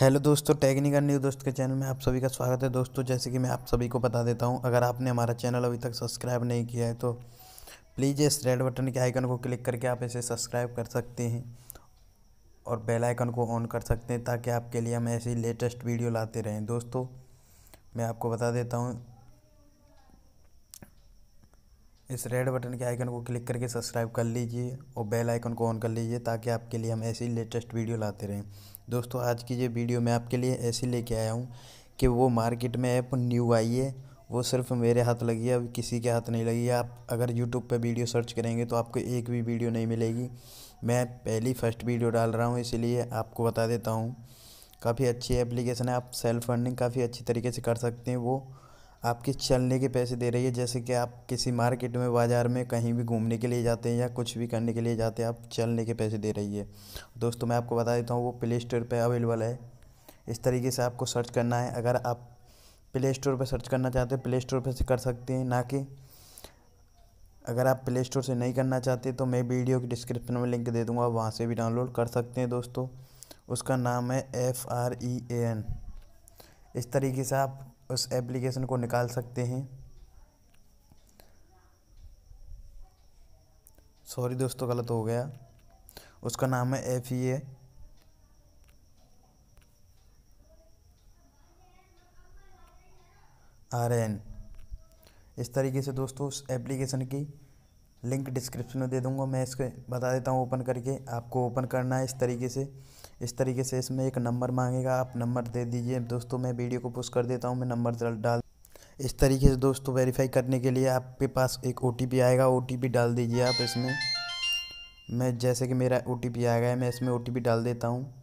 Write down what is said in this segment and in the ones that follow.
hello दोस्तों technical news दोस्त के चैनल में आप सभी का स्वागत है दोस्तों जैसे कि मैं आप सभी को बता देता हूं अगर आपने हमारा चैनल अभी तक सब्सक्राइब नहीं किया है तो प्लीज़ इस रेड बटन के आइकन को क्लिक करके आप इसे सब्सक्राइब कर सकते हैं और बेल आइकन को ऑन कर सकते हैं ताकि आपके लिए हम ऐसी लेटेस्ट वीडियो लाते रहें दोस्तों मैं आपको बता देता हूँ इस रेड बटन के आइकन को क्लिक करके सब्सक्राइब कर लीजिए और बेल आइकन को ऑन कर लीजिए ताकि आपके लिए हम ऐसी लेटेस्ट वीडियो लाते रहें दोस्तों आज की ये वीडियो मैं आपके लिए ऐसी लेके आया हूँ कि वो मार्केट में ऐप न्यू आई है वो सिर्फ मेरे हाथ लगी है अभी किसी के हाथ नहीं लगी है आप अगर यूट्यूब पे वीडियो सर्च करेंगे तो आपको एक भी वीडियो नहीं मिलेगी मैं पहली फ़र्स्ट वीडियो डाल रहा हूँ इसीलिए आपको बता देता हूँ काफ़ी अच्छी एप्लीकेशन है आप सेल्फ अर्निंग काफ़ी अच्छी तरीके से कर सकते हैं वो आपके चलने के पैसे दे रही है जैसे कि आप किसी मार्केट में बाज़ार में कहीं भी घूमने के लिए जाते हैं या कुछ भी करने के लिए जाते हैं आप चलने के पैसे दे रही है दोस्तों मैं आपको बता देता हूँ वो प्ले स्टोर पर अवेलेबल है इस तरीके से आपको सर्च करना है अगर आप प्ले स्टोर पर सर्च करना चाहते हैं प्ले स्टोर पर कर सकते हैं ना कि अगर आप प्ले स्टोर से नहीं करना चाहते तो मैं वीडियो की डिस्क्रिप्शन में लिंक दे दूँगा वहाँ से भी डाउनलोड कर सकते हैं दोस्तों उसका नाम है F R E A N इस तरीके से आप उस एप्लीकेशन को निकाल सकते हैं सॉरी दोस्तों गलत हो गया उसका नाम है F E A R N इस तरीके से दोस्तों उस एप्लीकेशन की लिंक डिस्क्रिप्शन में दे दूँगा मैं इसके बता देता हूँ ओपन करके आपको ओपन करना है इस तरीके से इस तरीके से इसमें एक नंबर मांगेगा आप नंबर दे दीजिए दोस्तों मैं वीडियो को पोस्ट कर देता हूँ मैं नंबर डाल इस तरीके से दोस्तों वेरीफाई करने के लिए आपके पास एक ओ आएगा ओ डाल दीजिए आप इसमें मैं जैसे कि मेरा ओ आ गया मैं इसमें ओ डाल देता हूँ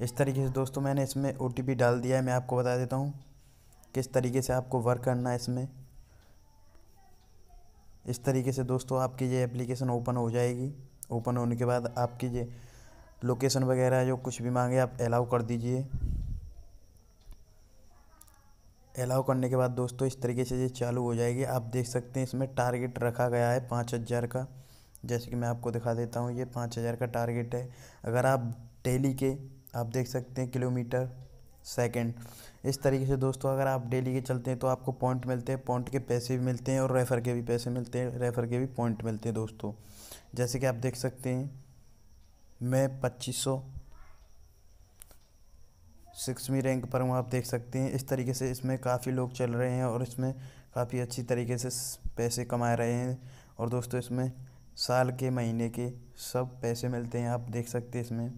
इस तरीके से दोस्तों मैंने इसमें ओ डाल दिया है मैं आपको बता देता हूँ किस तरीके से आपको वर्क करना है इसमें इस तरीके से दोस्तों आपकी ये एप्लीकेशन ओपन हो जाएगी ओपन होने के बाद आपकी ये लोकेशन वगैरह जो कुछ भी मांगे आप अलाउ कर दीजिए अलाउ करने के बाद दोस्तों इस तरीके से ये चालू हो जाएगी आप देख सकते हैं इसमें टारगेट रखा गया है पाँच हज़ार का जैसे कि मैं आपको दिखा देता हूँ ये पाँच हज़ार का टारगेट है अगर आप डेली के आप देख सकते हैं किलोमीटर सेकंड इस तरीके से दोस्तों अगर आप डेली के चलते हैं तो आपको पॉइंट मिलते हैं पॉइंट के पैसे भी मिलते हैं और रेफ़र के भी पैसे मिलते हैं रेफ़र के भी पॉइंट मिलते हैं दोस्तों जैसे कि आप देख सकते हैं मैं पच्चीस सौ सिक्सवीं रैंक पर हूँ आप देख सकते हैं इस तरीके से इसमें काफ़ी लोग चल रहे हैं और इसमें काफ़ी अच्छी तरीके से पैसे कमा रहे हैं और दोस्तों इसमें साल के महीने के सब पैसे मिलते हैं आप देख सकते हैं इसमें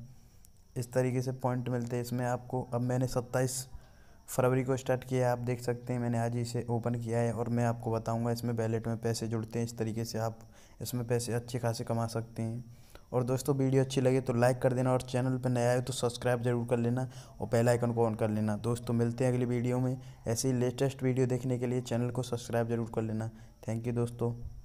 इस तरीके से पॉइंट मिलते हैं इसमें आपको अब मैंने सत्ताईस फरवरी को स्टार्ट किया है आप देख सकते हैं मैंने आज ही इसे ओपन किया है और मैं आपको बताऊंगा इसमें बैलेट में पैसे जुड़ते हैं इस तरीके से आप इसमें पैसे अच्छे खासे कमा सकते हैं और दोस्तों वीडियो अच्छी लगे तो लाइक कर देना और चैनल पर नया आए तो सब्सक्राइब जरूर कर लेना और बेल आइकन को ऑन कर लेना दोस्तों मिलते हैं अगली वीडियो में ऐसे ही लेटेस्ट वीडियो देखने के लिए चैनल को सब्सक्राइब जरूर कर लेना थैंक यू दोस्तों